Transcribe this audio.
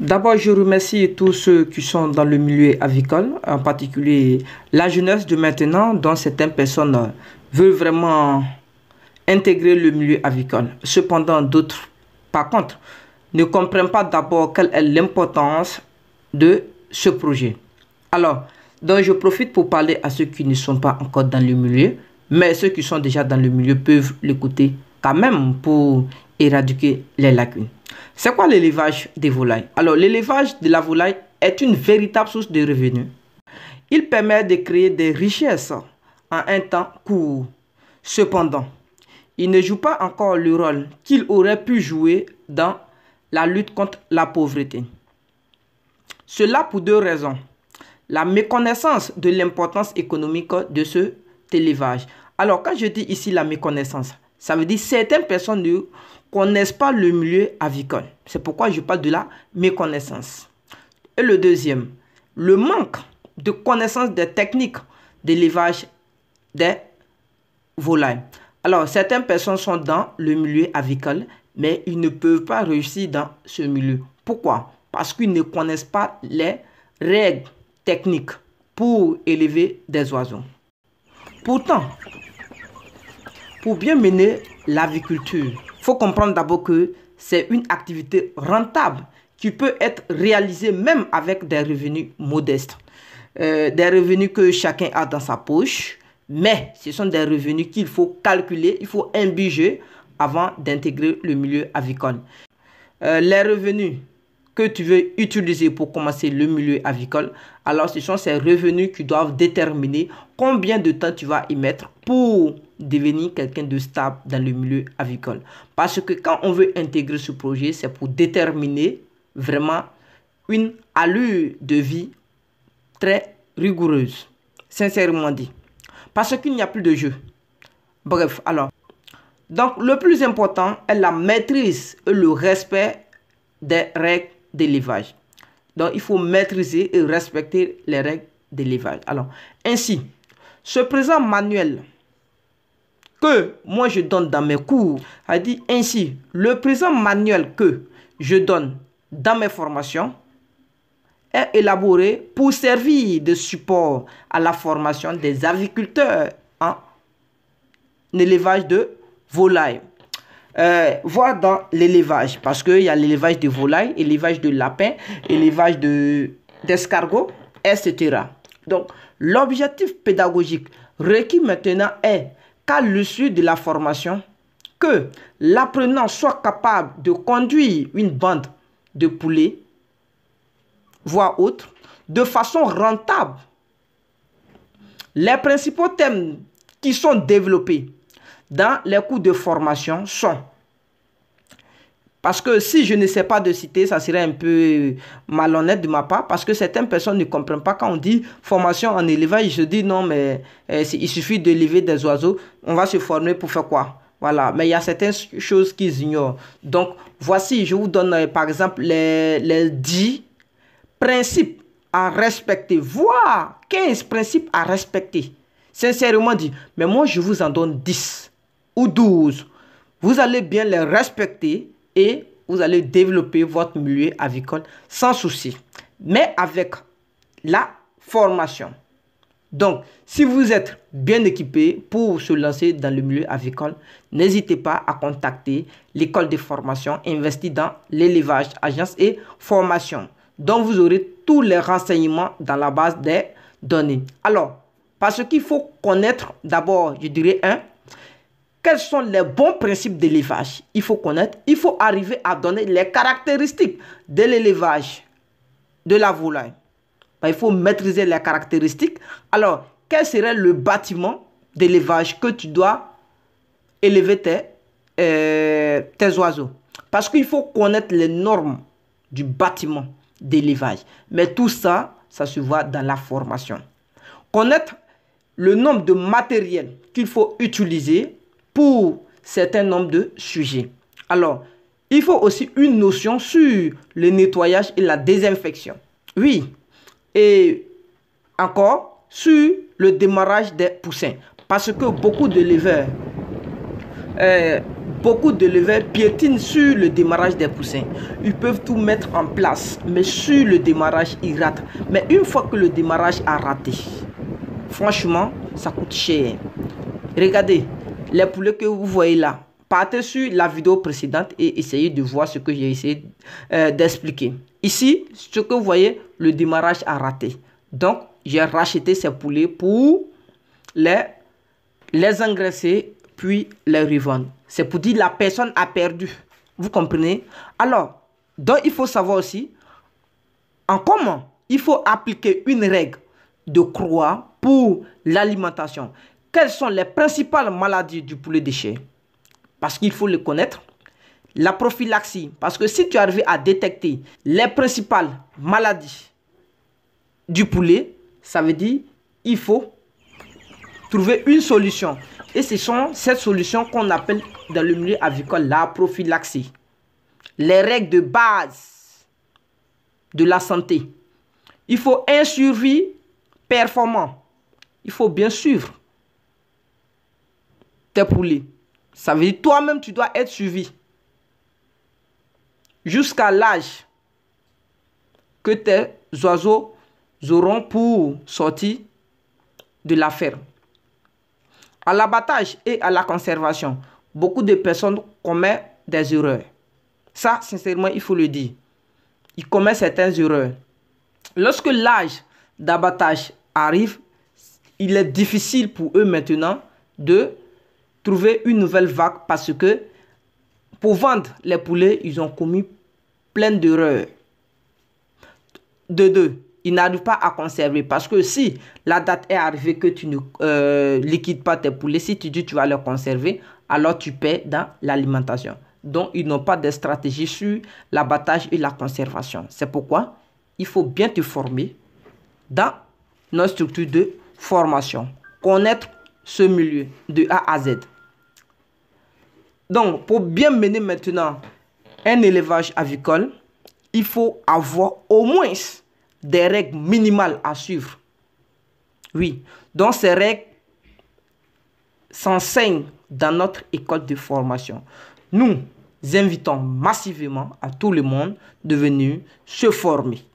D'abord, je remercie tous ceux qui sont dans le milieu avicole, en particulier la jeunesse de maintenant, dont certaines personnes veulent vraiment intégrer le milieu avicole. Cependant, d'autres, par contre, ne comprennent pas d'abord quelle est l'importance de ce projet. Alors, je profite pour parler à ceux qui ne sont pas encore dans le milieu, mais ceux qui sont déjà dans le milieu peuvent l'écouter quand même pour éradiquer les lacunes. C'est quoi l'élevage des volailles Alors l'élevage de la volaille est une véritable source de revenus. Il permet de créer des richesses en un temps court. Cependant, il ne joue pas encore le rôle qu'il aurait pu jouer dans la lutte contre la pauvreté. Cela pour deux raisons. La méconnaissance de l'importance économique de ce élevage. Alors quand je dis ici la méconnaissance, ça veut dire certaines personnes ne connaissent pas le milieu avicole. C'est pourquoi je parle de la méconnaissance. Et le deuxième, le manque de connaissance des techniques d'élevage des volailles. Alors, certaines personnes sont dans le milieu avicole, mais ils ne peuvent pas réussir dans ce milieu. Pourquoi Parce qu'ils ne connaissent pas les règles techniques pour élever des oiseaux. Pourtant, pour bien mener l'aviculture, comprendre d'abord que c'est une activité rentable qui peut être réalisée même avec des revenus modestes. Euh, des revenus que chacun a dans sa poche, mais ce sont des revenus qu'il faut calculer, il faut imbiger avant d'intégrer le milieu Avicon. Euh, les revenus que tu veux utiliser pour commencer le milieu avicole, alors ce sont ces revenus qui doivent déterminer combien de temps tu vas y mettre pour devenir quelqu'un de stable dans le milieu avicole. Parce que quand on veut intégrer ce projet, c'est pour déterminer vraiment une allure de vie très rigoureuse, sincèrement dit. Parce qu'il n'y a plus de jeu. Bref, alors. Donc le plus important est la maîtrise et le respect des règles d'élevage. Donc, il faut maîtriser et respecter les règles d'élevage. Alors, ainsi, ce présent manuel que moi je donne dans mes cours a dit ainsi, le présent manuel que je donne dans mes formations est élaboré pour servir de support à la formation des agriculteurs en élevage de volailles. Euh, voire dans l'élevage, parce qu'il y a l'élevage de volailles, l'élevage de lapins, l'élevage d'escargots, etc. Donc, l'objectif pédagogique requis maintenant est qu'à l'issue de la formation, que l'apprenant soit capable de conduire une bande de poulets, voire autre, de façon rentable. Les principaux thèmes qui sont développés dans les cours de formation sont. Parce que si je ne sais pas de citer, ça serait un peu malhonnête de ma part, parce que certaines personnes ne comprennent pas quand on dit formation en élevage, je dis non, mais euh, il suffit d'élever des oiseaux, on va se former pour faire quoi voilà, mais il y a certaines choses qu'ils ignorent. Donc, voici, je vous donne euh, par exemple les, les 10 principes à respecter, voire 15 principes à respecter. Sincèrement dit, mais moi je vous en donne 10 ou 12, vous allez bien les respecter et vous allez développer votre milieu avicole sans souci. Mais avec la formation. Donc, si vous êtes bien équipé pour se lancer dans le milieu avicole, n'hésitez pas à contacter l'école de formation investie dans l'élevage, agence et formation, dont vous aurez tous les renseignements dans la base des données. Alors, parce qu'il faut connaître d'abord, je dirais, un, quels sont les bons principes d'élevage. Il faut connaître, il faut arriver à donner les caractéristiques de l'élevage de la volaille. Ben, il faut maîtriser les caractéristiques. Alors, quel serait le bâtiment d'élevage que tu dois élever tes, euh, tes oiseaux Parce qu'il faut connaître les normes du bâtiment d'élevage. Mais tout ça, ça se voit dans la formation. Connaître le nombre de matériel qu'il faut utiliser pour certain nombre de sujets. Alors, il faut aussi une notion sur le nettoyage et la désinfection. Oui. Et encore, sur le démarrage des poussins. Parce que beaucoup de leveurs, euh, beaucoup de leveurs piétinent sur le démarrage des poussins. Ils peuvent tout mettre en place, mais sur le démarrage, ils ratent. Mais une fois que le démarrage a raté, franchement, ça coûte cher. Regardez, les poulets que vous voyez là. Partez sur la vidéo précédente et essayez de voir ce que j'ai essayé euh, d'expliquer. Ici, ce que vous voyez, le démarrage a raté. Donc, j'ai racheté ces poulets pour les, les engraisser puis les revendre. C'est pour dire la personne a perdu. Vous comprenez Alors, donc il faut savoir aussi en comment il faut appliquer une règle de croix pour l'alimentation quelles sont les principales maladies du poulet déchet Parce qu'il faut le connaître. La prophylaxie, parce que si tu arrives à détecter les principales maladies du poulet, ça veut dire il faut trouver une solution. Et ce sont cette solution qu'on appelle dans le milieu avicole la prophylaxie. Les règles de base de la santé. Il faut un survie performant. Il faut bien suivre tes poulets. Ça veut dire toi-même, tu dois être suivi. Jusqu'à l'âge que tes oiseaux auront pour sortir de la ferme. À l'abattage et à la conservation, beaucoup de personnes commettent des erreurs. Ça, sincèrement, il faut le dire. Ils commettent certaines erreurs. Lorsque l'âge d'abattage arrive, il est difficile pour eux maintenant de trouver une nouvelle vague parce que pour vendre les poulets, ils ont commis plein d'erreurs. De deux, ils n'arrivent pas à conserver parce que si la date est arrivée que tu ne euh, liquides pas tes poulets, si tu dis tu vas les conserver, alors tu paies dans l'alimentation. Donc ils n'ont pas de stratégie sur l'abattage et la conservation. C'est pourquoi il faut bien te former dans nos structures de formation. Connaître ce milieu de A à Z. Donc, pour bien mener maintenant un élevage avicole, il faut avoir au moins des règles minimales à suivre. Oui, donc ces règles s'enseignent dans notre école de formation. Nous invitons massivement à tout le monde de venir se former.